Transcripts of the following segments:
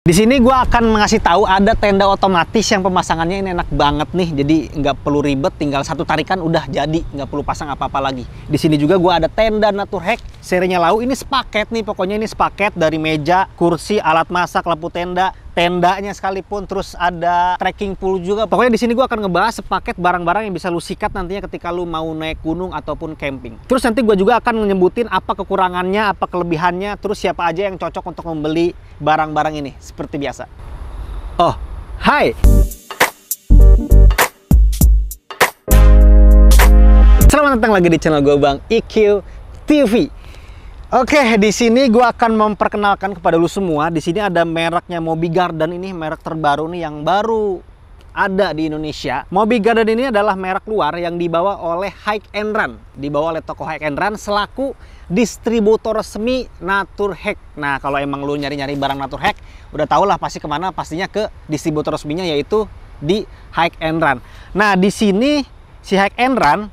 Di sini gue akan ngasih tahu ada tenda otomatis yang pemasangannya ini enak banget nih. Jadi nggak perlu ribet, tinggal satu tarikan udah jadi, nggak perlu pasang apa-apa lagi. Di sini juga gue ada tenda Naturhack serinya Lau. Ini sepaket nih, pokoknya ini sepaket dari meja, kursi, alat masak, lampu tenda, tendanya sekalipun terus ada trekking pool juga pokoknya di sini gue akan ngebahas sepaket barang-barang yang bisa lu sikat nantinya ketika lu mau naik gunung ataupun camping terus nanti gue juga akan menyebutin apa kekurangannya apa kelebihannya terus siapa aja yang cocok untuk membeli barang-barang ini seperti biasa oh hai Selamat datang lagi di channel gue Bang IQ TV Oke, di sini gue akan memperkenalkan kepada lu semua. Di sini ada mereknya Mobi Garden ini merek terbaru nih yang baru ada di Indonesia. Mobi Garden ini adalah merek luar yang dibawa oleh Hike and Run, dibawa oleh toko Hike and Run selaku distributor resmi Natur Hack. Nah, kalau emang lu nyari-nyari barang Hack, udah tau lah pasti kemana, pastinya ke distributor resminya yaitu di Hike and Run. Nah, di sini si Hike and Run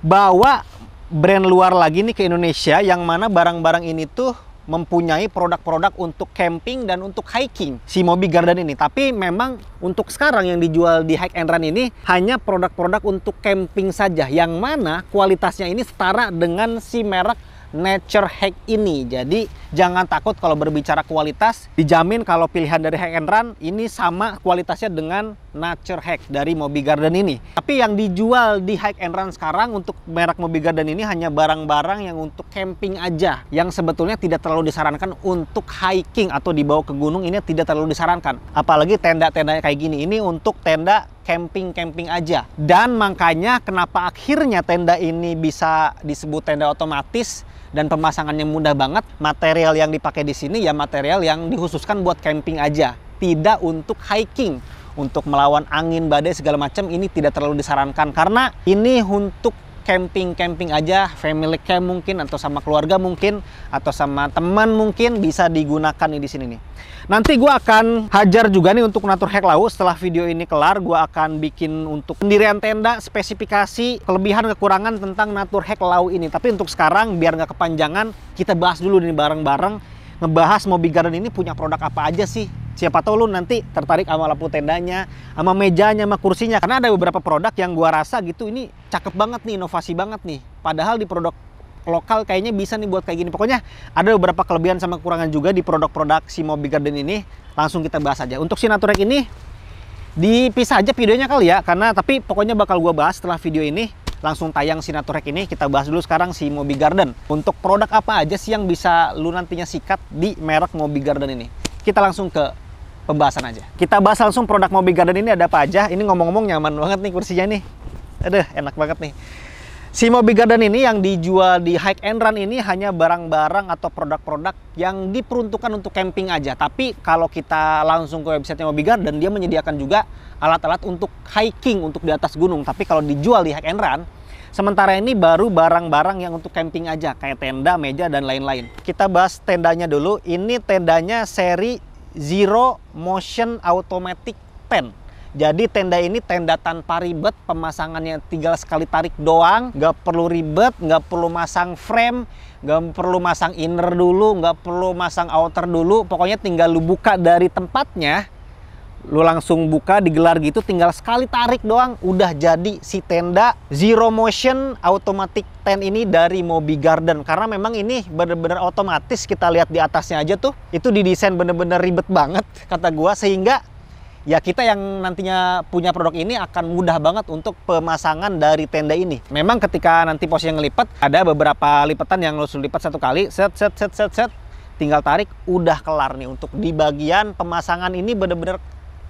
bawa brand luar lagi nih ke Indonesia yang mana barang-barang ini tuh mempunyai produk-produk untuk camping dan untuk hiking si Mobi Garden ini. Tapi memang untuk sekarang yang dijual di Hike and Run ini hanya produk-produk untuk camping saja yang mana kualitasnya ini setara dengan si merek Nature Hack ini. Jadi jangan takut kalau berbicara kualitas, dijamin kalau pilihan dari Hack and Run ini sama kualitasnya dengan Nature Hack dari Mobi Garden ini. Tapi yang dijual di Hike and Run sekarang untuk merek Mobi Garden ini hanya barang-barang yang untuk camping aja. Yang sebetulnya tidak terlalu disarankan untuk hiking atau dibawa ke gunung ini tidak terlalu disarankan. Apalagi tenda-tendanya kayak gini. Ini untuk tenda camping-camping aja. Dan makanya kenapa akhirnya tenda ini bisa disebut tenda otomatis dan pemasangannya mudah banget. Material yang dipakai di sini ya material yang dikhususkan buat camping aja, tidak untuk hiking untuk melawan angin, badai segala macam ini tidak terlalu disarankan karena ini untuk camping-camping aja, family camp mungkin atau sama keluarga mungkin atau sama teman mungkin bisa digunakan di sini nih. Nanti gue akan hajar juga nih untuk Natur Hack laut setelah video ini kelar gue akan bikin untuk pendirian tenda spesifikasi kelebihan kekurangan tentang Natur Hack laut ini. Tapi untuk sekarang biar nggak kepanjangan kita bahas dulu nih bareng-bareng ngebahas Mobi Garden ini punya produk apa aja sih. Siapa tahu lu nanti tertarik sama lampu tendanya, sama mejanya, sama kursinya. Karena ada beberapa produk yang gua rasa gitu ini cakep banget nih, inovasi banget nih. Padahal di produk lokal kayaknya bisa nih buat kayak gini. Pokoknya ada beberapa kelebihan sama kekurangan juga di produk-produk si Mobi Garden ini. Langsung kita bahas aja. Untuk si Naturek ini dipisah aja videonya kali ya karena tapi pokoknya bakal gua bahas setelah video ini langsung tayang Sinaturek ini. Kita bahas dulu sekarang si Mobi Garden. Untuk produk apa aja sih yang bisa lu nantinya sikat di merek Mobi Garden ini? Kita langsung ke pembahasan aja. Kita bahas langsung produk Mobi Garden ini ada apa aja. Ini ngomong-ngomong nyaman banget nih kursinya nih. Aduh, enak banget nih. Si Mobi Garden ini yang dijual di Hike and Run ini hanya barang-barang atau produk-produk yang diperuntukkan untuk camping aja. Tapi kalau kita langsung ke website Mobi Garden, dia menyediakan juga alat-alat untuk hiking, untuk di atas gunung. Tapi kalau dijual di Hike and Run, sementara ini baru barang-barang yang untuk camping aja. Kayak tenda, meja, dan lain-lain. Kita bahas tendanya dulu. Ini tendanya seri Zero Motion Automatic Tent. Jadi tenda ini tenda tanpa ribet, pemasangannya tinggal sekali tarik doang, nggak perlu ribet, nggak perlu masang frame, nggak perlu masang inner dulu, nggak perlu masang outer dulu, pokoknya tinggal lu buka dari tempatnya, lu langsung buka digelar gitu tinggal sekali tarik doang udah jadi si tenda zero motion automatic tent ini dari Mobi Garden karena memang ini bener-bener otomatis kita lihat di atasnya aja tuh itu didesain bener-bener ribet banget kata gua sehingga ya kita yang nantinya punya produk ini akan mudah banget untuk pemasangan dari tenda ini. Memang ketika nanti posnya ngelipat, ada beberapa lipatan yang harus lipat satu kali, set, set, set, set, set, tinggal tarik, udah kelar nih untuk di bagian pemasangan ini bener-bener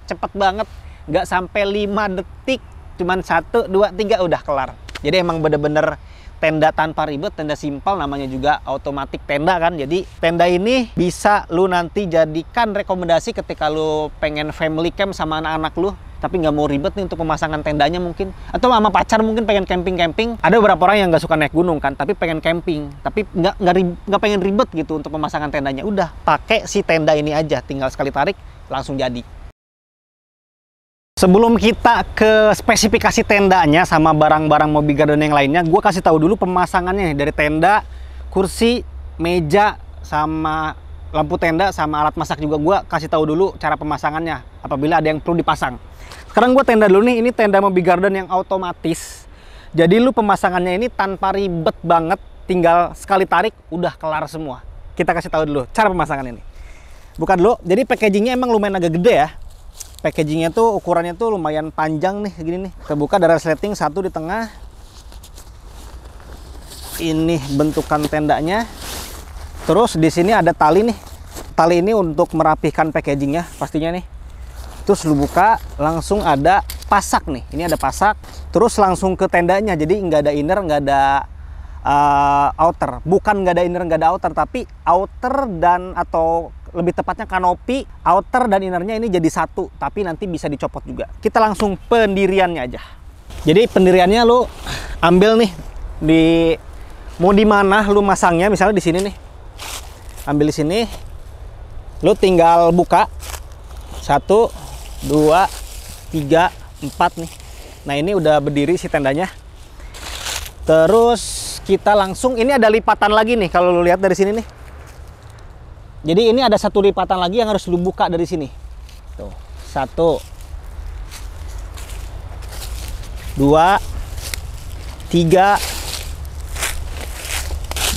cepet banget, nggak sampai 5 detik, cuman 1, 2, 3 udah kelar. Jadi emang bener-bener tenda tanpa ribet, tenda simpel namanya juga otomatis tenda kan. Jadi tenda ini bisa lu nanti jadikan rekomendasi ketika lu pengen family camp sama anak-anak lu tapi nggak mau ribet nih untuk pemasangan tendanya mungkin atau sama pacar mungkin pengen camping camping ada beberapa orang yang nggak suka naik gunung kan tapi pengen camping tapi nggak nggak nggak pengen ribet gitu untuk pemasangan tendanya udah pakai si tenda ini aja tinggal sekali tarik langsung jadi Sebelum kita ke spesifikasi tendanya sama barang-barang mobil Garden yang lainnya, gue kasih tahu dulu pemasangannya dari tenda, kursi, meja, sama lampu tenda, sama alat masak juga gue kasih tahu dulu cara pemasangannya apabila ada yang perlu dipasang. Sekarang gue tenda dulu nih, ini tenda mobil Garden yang otomatis. Jadi lu pemasangannya ini tanpa ribet banget, tinggal sekali tarik udah kelar semua. Kita kasih tahu dulu cara pemasangan ini. Buka dulu, jadi packagingnya emang lumayan agak gede ya packagingnya tuh ukurannya tuh lumayan panjang nih gini nih terbuka dari resleting satu di tengah ini bentukan tendanya terus di sini ada tali nih tali ini untuk merapihkan packagingnya pastinya nih terus lu buka langsung ada pasak nih ini ada pasak terus langsung ke tendanya jadi nggak ada inner nggak ada uh, outer bukan nggak ada inner nggak ada outer tapi outer dan atau lebih tepatnya kanopi outer dan innernya ini jadi satu tapi nanti bisa dicopot juga kita langsung pendiriannya aja jadi pendiriannya lu ambil nih di mau di mana lu masangnya misalnya di sini nih ambil di sini lu tinggal buka satu dua tiga empat nih nah ini udah berdiri si tendanya terus kita langsung ini ada lipatan lagi nih kalau lu lihat dari sini nih jadi ini ada satu lipatan lagi yang harus lu buka dari sini. Tuh, satu, dua, tiga,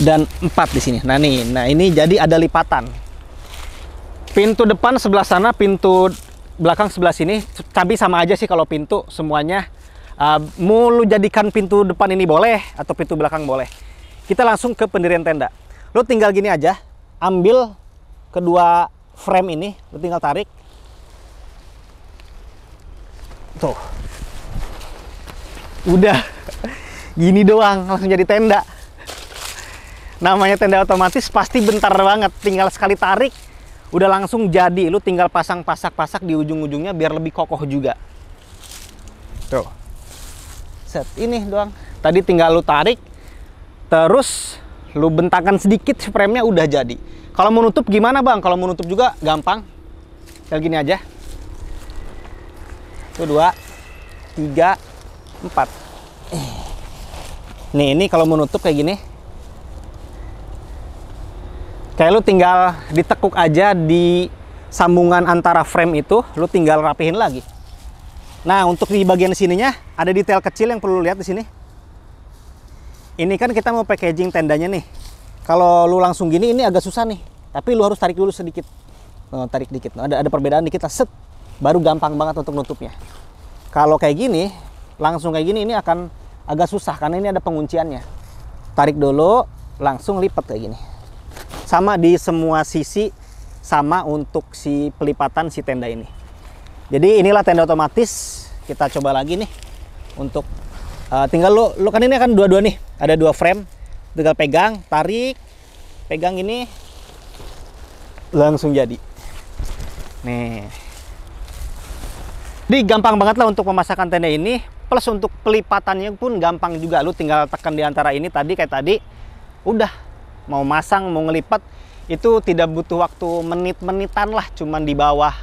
dan empat di sini. Nah nih, nah ini jadi ada lipatan. Pintu depan sebelah sana, pintu belakang sebelah sini, tapi sama aja sih kalau pintu semuanya. Uh, mau lu jadikan pintu depan ini boleh atau pintu belakang boleh. Kita langsung ke pendirian tenda. Lu tinggal gini aja, ambil kedua frame ini lu tinggal tarik tuh udah gini doang langsung jadi tenda namanya tenda otomatis pasti bentar banget tinggal sekali tarik udah langsung jadi lu tinggal pasang pasak-pasak di ujung-ujungnya biar lebih kokoh juga tuh set ini doang tadi tinggal lu tarik terus lu bentangkan sedikit frame-nya udah jadi kalau menutup gimana bang? Kalau menutup juga gampang. Kayak gini aja. Itu dua, tiga, empat. Nih ini kalau menutup kayak gini. Kayak lu tinggal ditekuk aja di sambungan antara frame itu, lu tinggal rapihin lagi. Nah untuk di bagian sininya ada detail kecil yang perlu lihat di sini. Ini kan kita mau packaging tendanya nih kalau lu langsung gini ini agak susah nih tapi lu harus tarik dulu sedikit oh, tarik dikit nah, ada ada perbedaan dikit lah set baru gampang banget untuk nutupnya kalau kayak gini langsung kayak gini ini akan agak susah karena ini ada pengunciannya tarik dulu langsung lipat kayak gini sama di semua sisi sama untuk si pelipatan si tenda ini jadi inilah tenda otomatis kita coba lagi nih untuk uh, tinggal lu lu kan ini akan dua-dua nih ada dua frame tinggal pegang tarik pegang ini langsung jadi nih di gampang banget lah untuk memasakkan tenda ini plus untuk pelipatannya pun gampang juga lu tinggal tekan di antara ini tadi kayak tadi udah mau masang mau ngelipat itu tidak butuh waktu menit-menitan lah cuman di bawah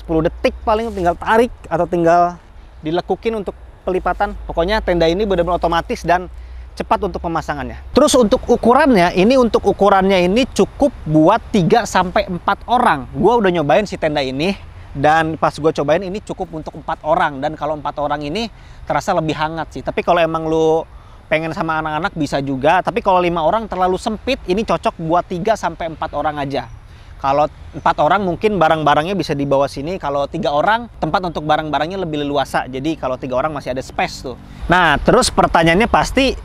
10 detik paling tinggal tarik atau tinggal dilekukin untuk pelipatan pokoknya tenda ini benar-benar otomatis dan cepat untuk pemasangannya. Terus untuk ukurannya, ini untuk ukurannya ini cukup buat 3 sampai 4 orang. Gua udah nyobain si tenda ini dan pas gue cobain ini cukup untuk 4 orang dan kalau 4 orang ini terasa lebih hangat sih tapi kalau emang lu pengen sama anak-anak bisa juga tapi kalau 5 orang terlalu sempit ini cocok buat 3 sampai empat orang aja kalau empat orang mungkin barang-barangnya bisa dibawa sini. Kalau tiga orang tempat untuk barang-barangnya lebih leluasa. Jadi kalau tiga orang masih ada space tuh. Nah terus pertanyaannya pasti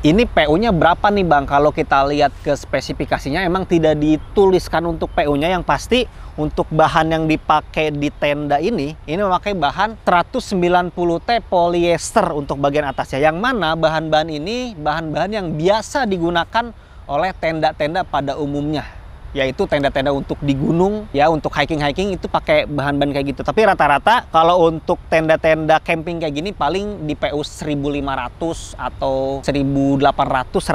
ini PU-nya berapa nih Bang? Kalau kita lihat ke spesifikasinya emang tidak dituliskan untuk PU-nya yang pasti untuk bahan yang dipakai di tenda ini ini memakai bahan 190T polyester untuk bagian atasnya. Yang mana bahan-bahan ini bahan-bahan yang biasa digunakan oleh tenda-tenda pada umumnya yaitu tenda-tenda untuk di gunung ya untuk hiking-hiking itu pakai bahan-bahan kayak gitu tapi rata-rata kalau untuk tenda-tenda camping kayak gini paling di PU 1500 atau 1800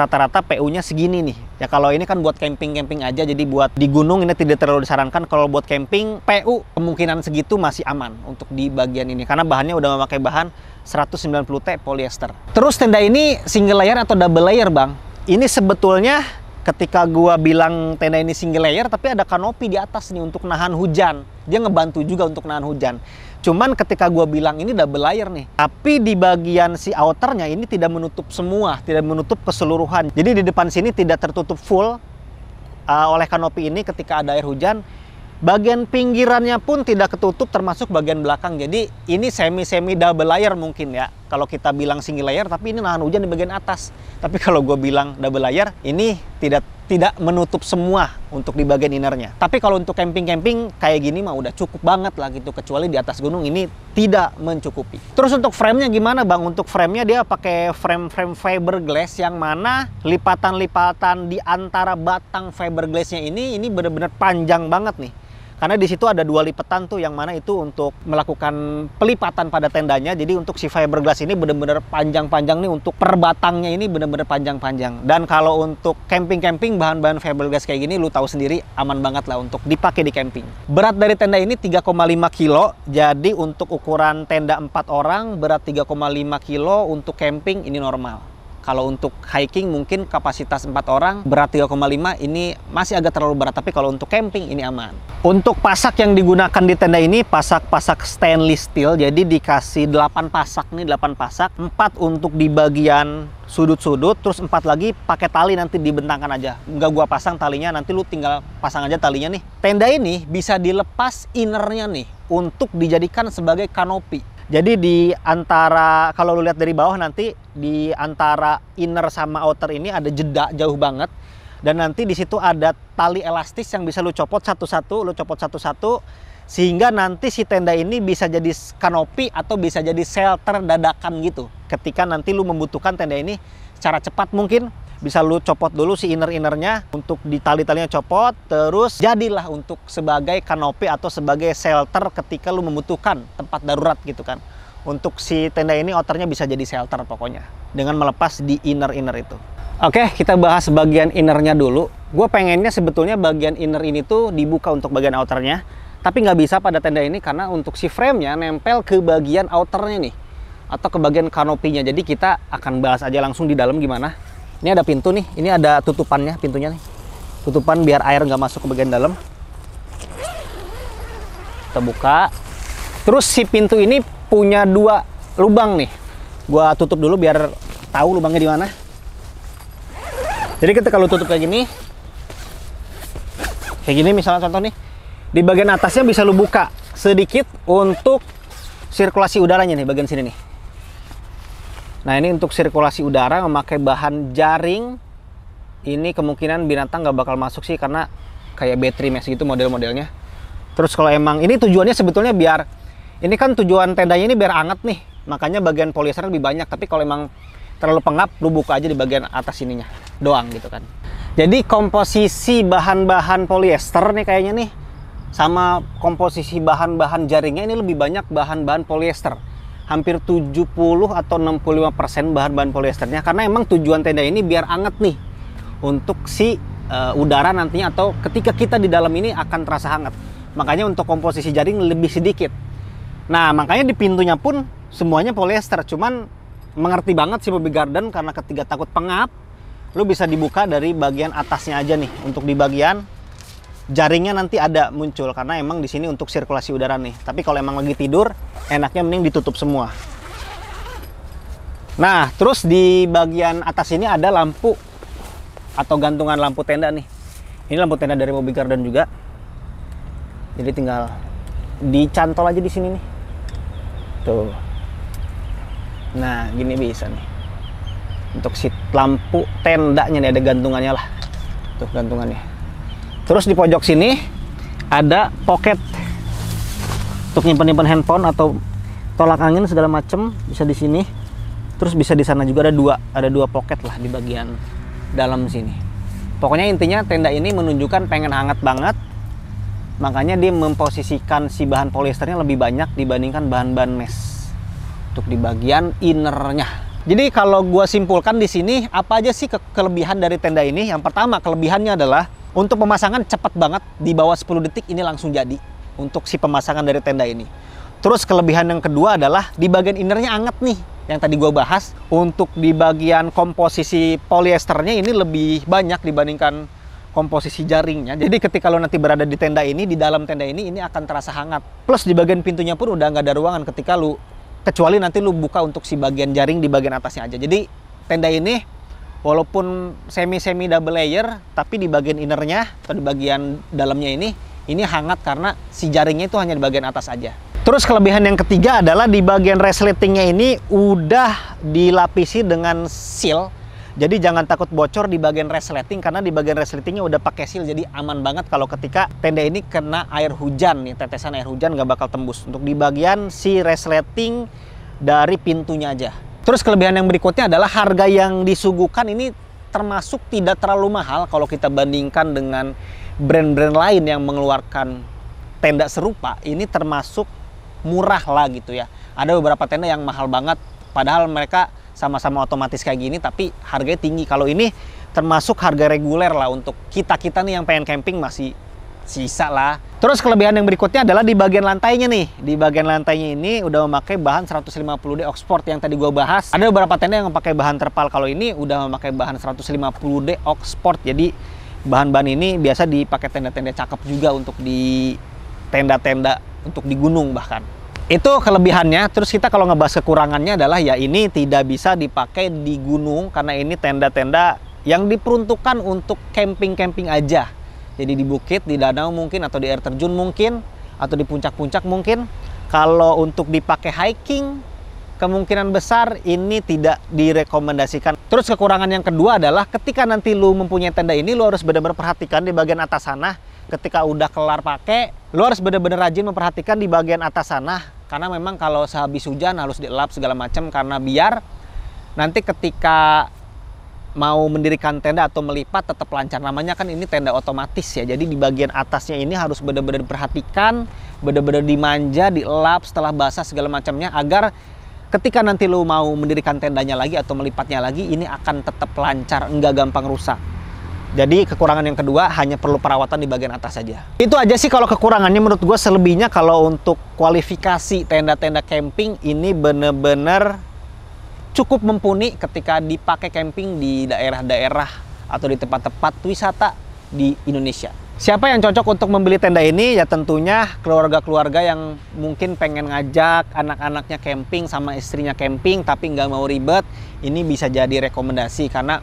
rata-rata PU-nya segini nih ya kalau ini kan buat camping-camping aja jadi buat di gunung ini tidak terlalu disarankan kalau buat camping PU kemungkinan segitu masih aman untuk di bagian ini karena bahannya udah memakai bahan 190T polyester terus tenda ini single layer atau double layer bang ini sebetulnya ketika gua bilang tenda ini single layer tapi ada kanopi di atas nih untuk nahan hujan dia ngebantu juga untuk nahan hujan cuman ketika gua bilang ini double layer nih tapi di bagian si outernya ini tidak menutup semua tidak menutup keseluruhan jadi di depan sini tidak tertutup full uh, oleh kanopi ini ketika ada air hujan Bagian pinggirannya pun tidak ketutup termasuk bagian belakang. Jadi ini semi-semi double layer mungkin ya. Kalau kita bilang single layer tapi ini nahan hujan di bagian atas. Tapi kalau gue bilang double layer ini tidak tidak menutup semua untuk di bagian innernya. Tapi kalau untuk camping-camping kayak gini mah udah cukup banget lah gitu. Kecuali di atas gunung ini tidak mencukupi. Terus untuk framenya gimana bang? Untuk framenya dia pakai frame-frame fiberglass yang mana lipatan-lipatan di antara batang fiberglassnya ini ini bener-bener panjang banget nih karena di situ ada dua lipetan tuh yang mana itu untuk melakukan pelipatan pada tendanya jadi untuk si fiberglass ini benar-benar panjang-panjang nih untuk perbatangnya ini benar-benar panjang-panjang dan kalau untuk camping-camping bahan-bahan fiberglass kayak gini lu tahu sendiri aman banget lah untuk dipakai di camping berat dari tenda ini 3,5 kilo jadi untuk ukuran tenda 4 orang berat 3,5 kilo untuk camping ini normal kalau untuk hiking mungkin kapasitas 4 orang berat 3,5 ini masih agak terlalu berat tapi kalau untuk camping ini aman. Untuk pasak yang digunakan di tenda ini pasak-pasak stainless steel jadi dikasih 8 pasak nih 8 pasak, 4 untuk di bagian sudut-sudut terus empat lagi pakai tali nanti dibentangkan aja nggak gua pasang talinya nanti lu tinggal pasang aja talinya nih tenda ini bisa dilepas innernya nih untuk dijadikan sebagai kanopi jadi di antara kalau lu lihat dari bawah nanti di antara inner sama outer ini ada jeda jauh banget dan nanti di situ ada tali elastis yang bisa lu copot satu-satu, lu copot satu-satu sehingga nanti si tenda ini bisa jadi kanopi atau bisa jadi shelter dadakan gitu. Ketika nanti lu membutuhkan tenda ini secara cepat mungkin bisa lu copot dulu si inner-innernya untuk di tali-talinya copot terus jadilah untuk sebagai kanopi atau sebagai shelter ketika lu membutuhkan tempat darurat gitu kan untuk si tenda ini outernya bisa jadi shelter pokoknya dengan melepas di inner-inner itu Oke, kita bahas bagian innernya dulu. Gue pengennya sebetulnya bagian inner ini tuh dibuka untuk bagian outernya, tapi nggak bisa pada tenda ini karena untuk si frame nya nempel ke bagian outernya nih atau ke bagian kanopinya. Jadi kita akan bahas aja langsung di dalam gimana. Ini ada pintu nih, ini ada tutupannya, pintunya nih. Tutupan biar air nggak masuk ke bagian dalam. Kita buka. Terus si pintu ini punya dua lubang nih. Gua tutup dulu biar tahu lubangnya di mana. Jadi kita kalau tutup kayak gini, kayak gini misalnya contoh nih, di bagian atasnya bisa lu buka sedikit untuk sirkulasi udaranya nih bagian sini nih. Nah ini untuk sirkulasi udara memakai bahan jaring ini kemungkinan binatang nggak bakal masuk sih karena kayak battery mesh gitu model-modelnya. Terus kalau emang ini tujuannya sebetulnya biar ini kan tujuan tendanya ini biar anget nih makanya bagian polyester lebih banyak tapi kalau emang terlalu pengap lu buka aja di bagian atas ininya doang gitu kan jadi komposisi bahan-bahan polyester nih kayaknya nih sama komposisi bahan-bahan jaringnya ini lebih banyak bahan-bahan polyester hampir 70 atau 65% bahan-bahan polyesternya karena emang tujuan tenda ini biar anget nih untuk si uh, udara nantinya atau ketika kita di dalam ini akan terasa hangat. Makanya untuk komposisi jaring lebih sedikit. Nah, makanya di pintunya pun semuanya polyester, cuman mengerti banget si Bobby Garden karena ketika takut pengap, lu bisa dibuka dari bagian atasnya aja nih untuk di bagian jaringnya nanti ada muncul karena emang di sini untuk sirkulasi udara nih. Tapi kalau emang lagi tidur, enaknya mending ditutup semua. Nah, terus di bagian atas ini ada lampu atau gantungan lampu tenda nih. Ini lampu tenda dari Mobil Garden juga. Jadi tinggal dicantol aja di sini nih. Tuh. Nah, gini bisa nih. Untuk si lampu tendanya nih ada gantungannya lah. Tuh gantungannya Terus di pojok sini ada pocket untuk nyimpan-nyimpan handphone atau tolak angin segala macem bisa di sini. Terus bisa di sana juga ada dua ada dua pocket lah di bagian dalam sini. Pokoknya intinya tenda ini menunjukkan pengen hangat banget. Makanya dia memposisikan si bahan polyesternya lebih banyak dibandingkan bahan-bahan mesh untuk di bagian innernya. Jadi kalau gua simpulkan di sini apa aja sih ke kelebihan dari tenda ini? Yang pertama kelebihannya adalah untuk pemasangan cepat banget, di bawah 10 detik ini langsung jadi untuk si pemasangan dari tenda ini. Terus kelebihan yang kedua adalah di bagian innernya anget nih, yang tadi gue bahas. Untuk di bagian komposisi poliesternya ini lebih banyak dibandingkan komposisi jaringnya. Jadi ketika lo nanti berada di tenda ini, di dalam tenda ini, ini akan terasa hangat. Plus di bagian pintunya pun udah nggak ada ruangan ketika lo kecuali nanti lo buka untuk si bagian jaring di bagian atasnya aja. Jadi tenda ini walaupun semi-semi double layer tapi di bagian innernya atau di bagian dalamnya ini ini hangat karena si jaringnya itu hanya di bagian atas aja. Terus kelebihan yang ketiga adalah di bagian resletingnya ini udah dilapisi dengan seal. Jadi jangan takut bocor di bagian resleting karena di bagian resletingnya udah pakai seal jadi aman banget kalau ketika tenda ini kena air hujan nih tetesan air hujan nggak bakal tembus. Untuk di bagian si resleting dari pintunya aja. Terus kelebihan yang berikutnya adalah harga yang disuguhkan ini termasuk tidak terlalu mahal kalau kita bandingkan dengan brand-brand lain yang mengeluarkan tenda serupa. Ini termasuk murah lah gitu ya. Ada beberapa tenda yang mahal banget padahal mereka sama-sama otomatis kayak gini tapi harganya tinggi. Kalau ini termasuk harga reguler lah untuk kita-kita nih yang pengen camping masih sisa lah. Terus kelebihan yang berikutnya adalah di bagian lantainya nih. Di bagian lantainya ini udah memakai bahan 150D Oxford yang tadi gue bahas. Ada beberapa tenda yang memakai bahan terpal. Kalau ini udah memakai bahan 150D Oxford. Jadi bahan-bahan ini biasa dipakai tenda-tenda cakep juga untuk di tenda-tenda untuk di gunung bahkan. Itu kelebihannya. Terus kita kalau ngebahas kekurangannya adalah ya ini tidak bisa dipakai di gunung karena ini tenda-tenda yang diperuntukkan untuk camping-camping aja jadi di bukit, di danau mungkin, atau di air terjun mungkin, atau di puncak-puncak mungkin. Kalau untuk dipakai hiking, kemungkinan besar ini tidak direkomendasikan. Terus kekurangan yang kedua adalah ketika nanti lu mempunyai tenda ini, lu harus benar-benar perhatikan di bagian atas sana. Ketika udah kelar pakai, lu harus benar-benar rajin memperhatikan di bagian atas sana. Karena memang kalau sehabis hujan harus dielap segala macam karena biar nanti ketika mau mendirikan tenda atau melipat tetap lancar namanya kan ini tenda otomatis ya jadi di bagian atasnya ini harus benar-benar diperhatikan benar-benar dimanja dielap setelah basah segala macamnya agar ketika nanti lo mau mendirikan tendanya lagi atau melipatnya lagi ini akan tetap lancar enggak gampang rusak jadi kekurangan yang kedua hanya perlu perawatan di bagian atas saja. Itu aja sih kalau kekurangannya menurut gue selebihnya kalau untuk kualifikasi tenda-tenda camping ini bener-bener cukup mumpuni ketika dipakai camping di daerah-daerah atau di tempat-tempat wisata di Indonesia. Siapa yang cocok untuk membeli tenda ini? Ya tentunya keluarga-keluarga yang mungkin pengen ngajak anak-anaknya camping sama istrinya camping tapi nggak mau ribet. Ini bisa jadi rekomendasi karena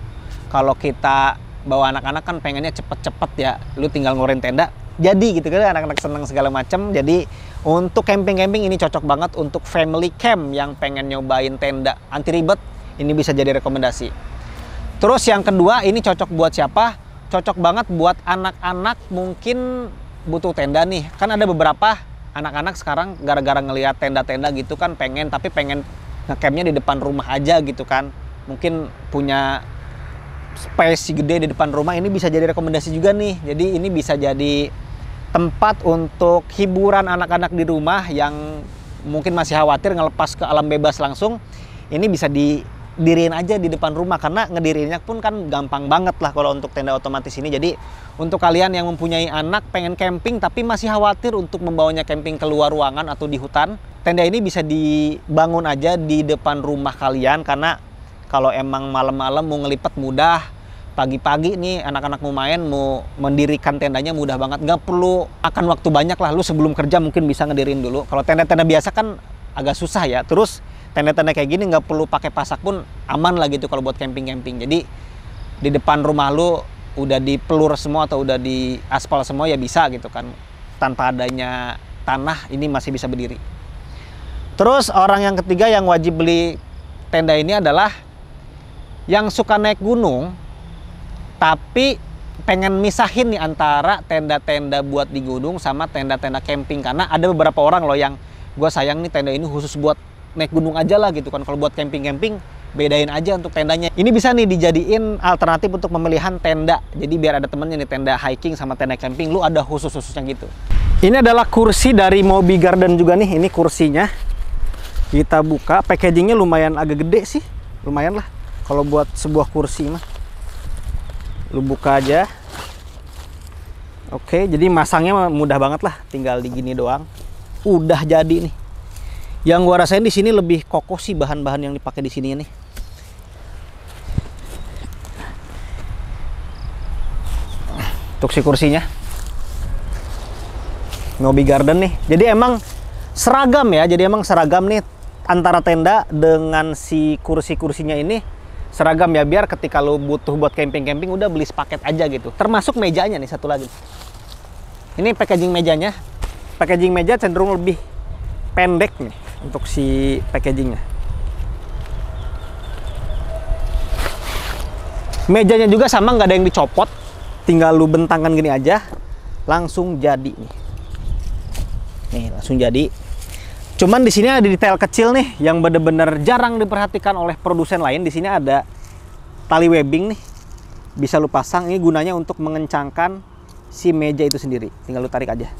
kalau kita bawa anak-anak kan pengennya cepet-cepet ya. Lu tinggal ngoreng tenda, jadi gitu kan anak-anak seneng segala macam jadi untuk camping-camping ini cocok banget untuk family camp yang pengen nyobain tenda anti ribet ini bisa jadi rekomendasi terus yang kedua ini cocok buat siapa cocok banget buat anak-anak mungkin butuh tenda nih kan ada beberapa anak-anak sekarang gara-gara ngelihat tenda-tenda gitu kan pengen tapi pengen ngecampnya di depan rumah aja gitu kan mungkin punya space gede di depan rumah ini bisa jadi rekomendasi juga nih jadi ini bisa jadi tempat untuk hiburan anak-anak di rumah yang mungkin masih khawatir ngelepas ke alam bebas langsung ini bisa didirin aja di depan rumah karena ngedirinya pun kan gampang banget lah kalau untuk tenda otomatis ini jadi untuk kalian yang mempunyai anak pengen camping tapi masih khawatir untuk membawanya camping keluar ruangan atau di hutan tenda ini bisa dibangun aja di depan rumah kalian karena kalau emang malam-malam mau ngelipat mudah pagi-pagi nih anak-anak mau main mau mendirikan tendanya mudah banget nggak perlu akan waktu banyak lah lu sebelum kerja mungkin bisa ngedirin dulu kalau tenda-tenda biasa kan agak susah ya terus tenda-tenda kayak gini nggak perlu pakai pasak pun aman lah gitu kalau buat camping-camping jadi di depan rumah lu udah di pelur semua atau udah di aspal semua ya bisa gitu kan tanpa adanya tanah ini masih bisa berdiri terus orang yang ketiga yang wajib beli tenda ini adalah yang suka naik gunung tapi pengen misahin nih antara tenda-tenda buat di gunung sama tenda-tenda camping karena ada beberapa orang loh yang gue sayang nih tenda ini khusus buat naik gunung aja lah gitu kan kalau buat camping-camping bedain aja untuk tendanya ini bisa nih dijadiin alternatif untuk pemilihan tenda jadi biar ada temennya nih tenda hiking sama tenda camping lu ada khusus-khususnya gitu ini adalah kursi dari Mobi Garden juga nih ini kursinya kita buka packagingnya lumayan agak gede sih lumayan lah kalau buat sebuah kursi mah lu buka aja oke jadi masangnya mudah banget lah tinggal digini doang udah jadi nih yang gua rasain di sini lebih kokoh sih bahan-bahan yang dipakai di sini nih untuk si kursinya Nobi Garden nih jadi emang seragam ya jadi emang seragam nih antara tenda dengan si kursi-kursinya ini seragam ya biar ketika lo butuh buat camping-camping udah beli sepaket aja gitu. Termasuk mejanya nih satu lagi. Ini packaging mejanya. Packaging meja cenderung lebih pendek nih untuk si packagingnya. Mejanya juga sama nggak ada yang dicopot, tinggal lu bentangkan gini aja, langsung jadi nih. Nih langsung jadi Cuman di sini ada detail kecil nih yang bener-bener jarang diperhatikan oleh produsen lain. Di sini ada tali webbing nih. Bisa lu pasang ini gunanya untuk mengencangkan si meja itu sendiri. Tinggal lu tarik aja.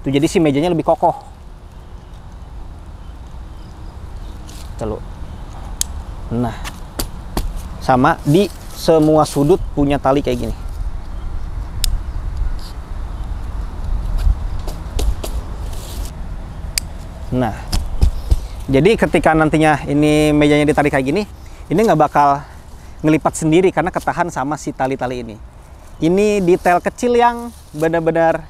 Tuh jadi si mejanya lebih kokoh. Celuk. Nah. Sama di semua sudut punya tali kayak gini. Nah, jadi ketika nantinya ini mejanya ditarik kayak gini, ini nggak bakal ngelipat sendiri karena ketahan sama si tali-tali ini. Ini detail kecil yang benar-benar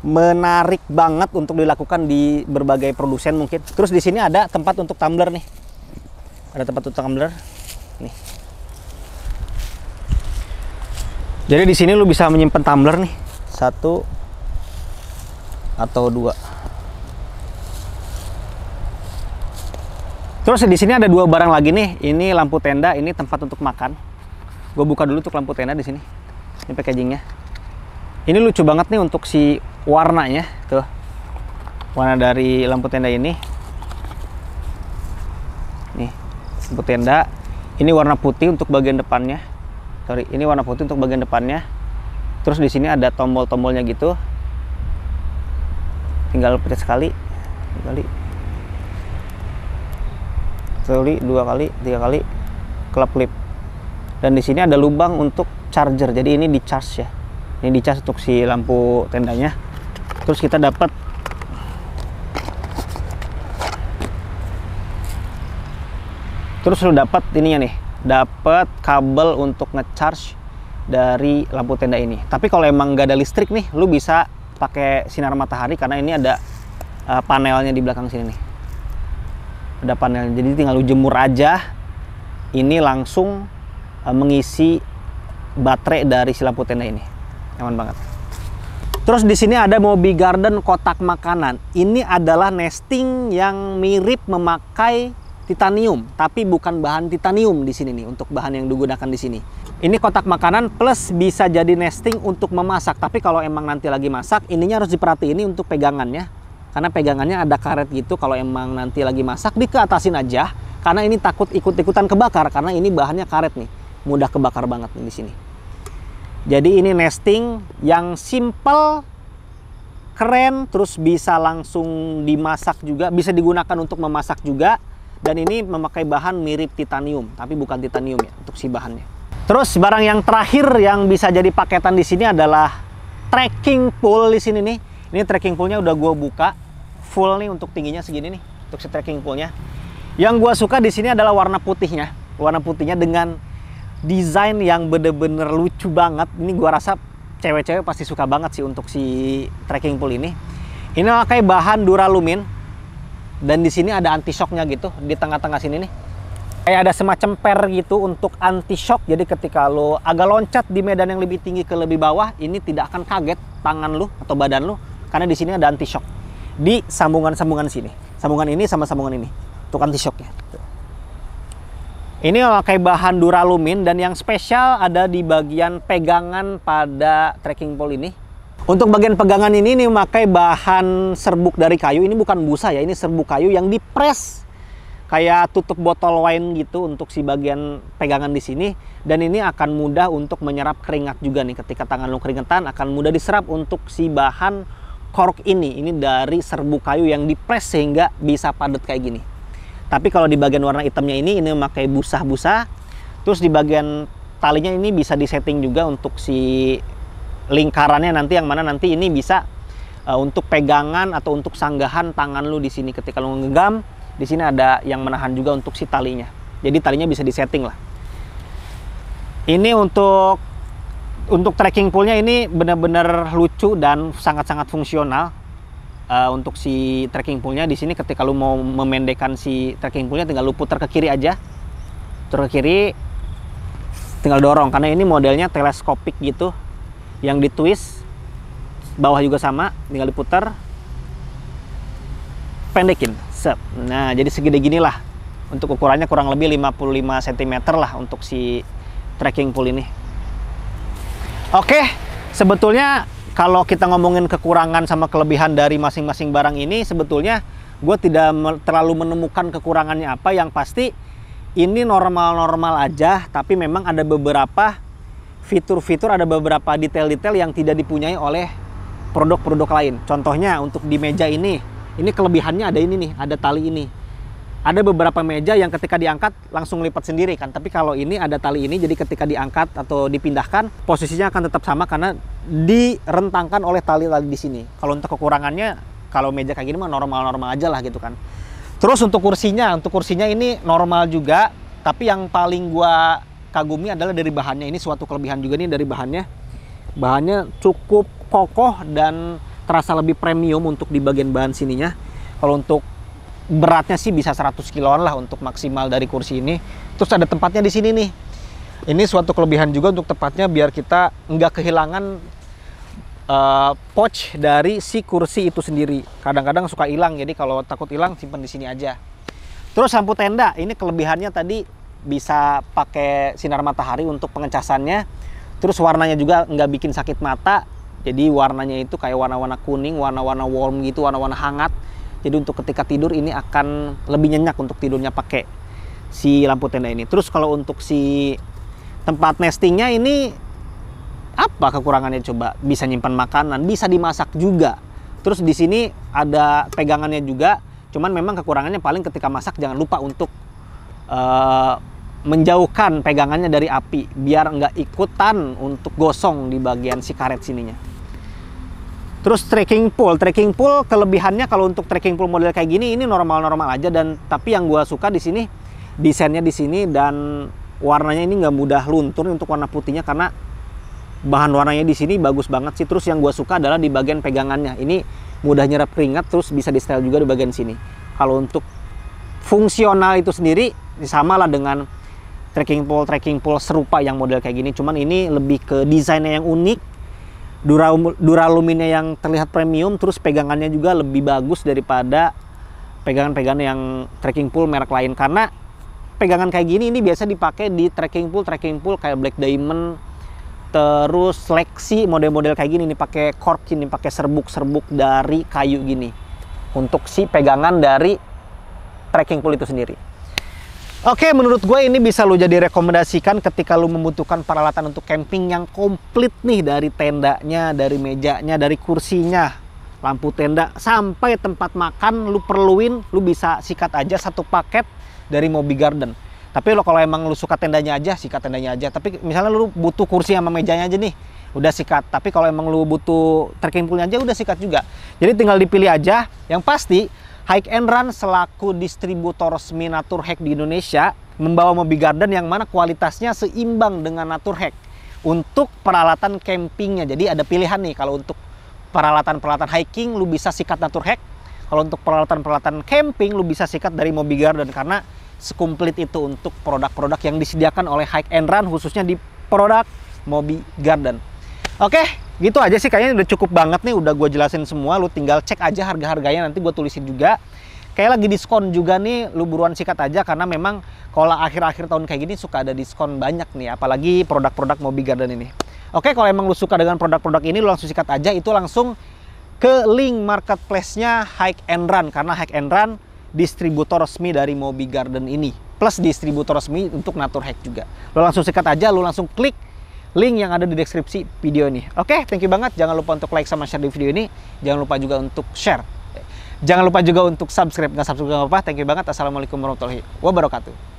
menarik banget untuk dilakukan di berbagai produsen mungkin. Terus di sini ada tempat untuk tumbler nih. Ada tempat untuk tumbler. Nih. Jadi di sini lu bisa menyimpan tumbler nih. Satu atau dua. Terus di sini ada dua barang lagi nih. Ini lampu tenda, ini tempat untuk makan. Gue buka dulu untuk lampu tenda di sini. Ini packagingnya. Ini lucu banget nih untuk si warnanya, tuh. Warna dari lampu tenda ini. Nih, lampu tenda. Ini warna putih untuk bagian depannya. Sorry, ini warna putih untuk bagian depannya. Terus di sini ada tombol-tombolnya gitu. Tinggal pencet sekali. sekali sekali dua kali tiga kali klep lip dan di sini ada lubang untuk charger jadi ini di charge ya ini di charge untuk si lampu tendanya terus kita dapat terus lu dapat ininya nih dapat kabel untuk ngecharge dari lampu tenda ini tapi kalau emang nggak ada listrik nih lu bisa pakai sinar matahari karena ini ada eh, panelnya di belakang sini nih ada panel jadi tinggal lu jemur aja ini langsung uh, mengisi baterai dari si lampu tenda ini nyaman banget terus di sini ada Mobi Garden kotak makanan ini adalah nesting yang mirip memakai titanium tapi bukan bahan titanium di sini nih untuk bahan yang digunakan di sini ini kotak makanan plus bisa jadi nesting untuk memasak tapi kalau emang nanti lagi masak ininya harus diperhatiin ini untuk pegangannya karena pegangannya ada karet gitu kalau emang nanti lagi masak dikeatasin aja karena ini takut ikut-ikutan kebakar karena ini bahannya karet nih mudah kebakar banget nih di sini jadi ini nesting yang simple keren terus bisa langsung dimasak juga bisa digunakan untuk memasak juga dan ini memakai bahan mirip titanium tapi bukan titanium ya untuk si bahannya terus barang yang terakhir yang bisa jadi paketan di sini adalah trekking pole di sini nih ini trekking pole-nya udah gue buka full nih untuk tingginya segini nih untuk si trekking poolnya. Yang gua suka di sini adalah warna putihnya, warna putihnya dengan desain yang bener-bener lucu banget. Ini gua rasa cewek-cewek pasti suka banget sih untuk si trekking pool ini. Ini pakai bahan duralumin dan di sini ada anti shocknya gitu di tengah-tengah sini nih kayak ada semacam per gitu untuk anti shock jadi ketika lo agak loncat di medan yang lebih tinggi ke lebih bawah ini tidak akan kaget tangan lu atau badan lu karena di sini ada anti shock di sambungan-sambungan sini. Sambungan ini sama sambungan ini. Tukang shocknya. Ini memakai bahan duralumin dan yang spesial ada di bagian pegangan pada trekking pole ini. Untuk bagian pegangan ini ini memakai bahan serbuk dari kayu. Ini bukan busa ya, ini serbuk kayu yang dipres kayak tutup botol wine gitu untuk si bagian pegangan di sini dan ini akan mudah untuk menyerap keringat juga nih ketika tangan lo keringetan akan mudah diserap untuk si bahan korok ini, ini dari serbu kayu yang dipres sehingga bisa padat kayak gini. Tapi kalau di bagian warna hitamnya ini, ini memakai busa-busa. Terus di bagian talinya ini bisa disetting juga untuk si lingkarannya nanti yang mana nanti ini bisa uh, untuk pegangan atau untuk sanggahan tangan lu di sini ketika lu ngegam di sini ada yang menahan juga untuk si talinya jadi talinya bisa disetting lah ini untuk untuk trekking poolnya ini benar-benar lucu dan sangat-sangat fungsional uh, untuk si trekking poolnya di sini ketika lu mau memendekkan si trekking poolnya tinggal lu putar ke kiri aja putar ke kiri tinggal dorong karena ini modelnya teleskopik gitu yang di bawah juga sama tinggal diputar pendekin sep nah jadi segede gini lah untuk ukurannya kurang lebih 55 cm lah untuk si trekking pool ini Oke, sebetulnya kalau kita ngomongin kekurangan sama kelebihan dari masing-masing barang ini, sebetulnya gue tidak terlalu menemukan kekurangannya apa. Yang pasti ini normal-normal aja, tapi memang ada beberapa fitur-fitur, ada beberapa detail-detail yang tidak dipunyai oleh produk-produk lain. Contohnya untuk di meja ini, ini kelebihannya ada ini nih, ada tali ini ada beberapa meja yang ketika diangkat langsung lipat sendiri kan tapi kalau ini ada tali ini jadi ketika diangkat atau dipindahkan posisinya akan tetap sama karena direntangkan oleh tali-tali di sini kalau untuk kekurangannya kalau meja kayak gini mah normal-normal aja lah gitu kan terus untuk kursinya untuk kursinya ini normal juga tapi yang paling gua kagumi adalah dari bahannya ini suatu kelebihan juga nih dari bahannya bahannya cukup kokoh dan terasa lebih premium untuk di bagian bahan sininya kalau untuk beratnya sih bisa 100 kiloan lah untuk maksimal dari kursi ini. Terus ada tempatnya di sini nih. Ini suatu kelebihan juga untuk tempatnya biar kita nggak kehilangan uh, pouch dari si kursi itu sendiri. Kadang-kadang suka hilang, jadi kalau takut hilang simpan di sini aja. Terus lampu tenda, ini kelebihannya tadi bisa pakai sinar matahari untuk pengecasannya. Terus warnanya juga nggak bikin sakit mata, jadi warnanya itu kayak warna-warna kuning, warna-warna warm gitu, warna-warna hangat jadi untuk ketika tidur ini akan lebih nyenyak untuk tidurnya pakai si lampu tenda ini. Terus kalau untuk si tempat nestingnya ini apa kekurangannya coba? Bisa nyimpan makanan, bisa dimasak juga. Terus di sini ada pegangannya juga. Cuman memang kekurangannya paling ketika masak jangan lupa untuk uh, menjauhkan pegangannya dari api biar nggak ikutan untuk gosong di bagian si karet sininya. Terus trekking pole, trekking pole kelebihannya kalau untuk trekking pole model kayak gini ini normal-normal aja dan tapi yang gua suka di sini desainnya di sini dan warnanya ini nggak mudah luntur untuk warna putihnya karena bahan warnanya di sini bagus banget sih. Terus yang gua suka adalah di bagian pegangannya. Ini mudah nyerap keringat terus bisa di style juga di bagian sini. Kalau untuk fungsional itu sendiri sama lah dengan trekking pole trekking pole serupa yang model kayak gini cuman ini lebih ke desainnya yang unik dura duraluminnya yang terlihat premium terus pegangannya juga lebih bagus daripada pegangan-pegangan yang trekking pool merek lain karena pegangan kayak gini ini biasa dipakai di trekking pool trekking pool kayak black diamond terus Lexi model-model kayak gini ini pakai cork ini pakai serbuk-serbuk dari kayu gini untuk si pegangan dari trekking pool itu sendiri Oke, menurut gue ini bisa lo jadi rekomendasikan ketika lo membutuhkan peralatan untuk camping yang komplit nih dari tendanya, dari mejanya, dari kursinya, lampu tenda, sampai tempat makan lo perluin, lo bisa sikat aja satu paket dari Mobi Garden. Tapi lo kalau emang lo suka tendanya aja, sikat tendanya aja. Tapi misalnya lo butuh kursi sama mejanya aja nih, udah sikat. Tapi kalau emang lo butuh trekking poolnya aja, udah sikat juga. Jadi tinggal dipilih aja. Yang pasti Hike and Run selaku distributor resmi Naturhack di Indonesia membawa Mobi Garden yang mana kualitasnya seimbang dengan Naturhack untuk peralatan campingnya. Jadi ada pilihan nih kalau untuk peralatan-peralatan hiking lu bisa sikat Naturhack, kalau untuk peralatan-peralatan camping lu bisa sikat dari Mobi Garden karena sekumplit itu untuk produk-produk yang disediakan oleh Hike and Run khususnya di produk Mobi Garden. Oke, gitu aja sih kayaknya udah cukup banget nih udah gue jelasin semua lu tinggal cek aja harga-harganya nanti gue tulisin juga kayak lagi diskon juga nih lu buruan sikat aja karena memang kalau akhir-akhir tahun kayak gini suka ada diskon banyak nih apalagi produk-produk Mobi Garden ini oke kalau emang lu suka dengan produk-produk ini lu langsung sikat aja itu langsung ke link marketplace-nya Hike and Run karena Hike and Run distributor resmi dari Mobi Garden ini plus distributor resmi untuk Natur Hack juga. Lo langsung sikat aja, lo langsung klik link yang ada di deskripsi video ini. Oke, thank you banget. Jangan lupa untuk like sama share di video ini. Jangan lupa juga untuk share. Jangan lupa juga untuk subscribe. Nggak subscribe nggak apa-apa. Thank you banget. Assalamualaikum warahmatullahi wabarakatuh.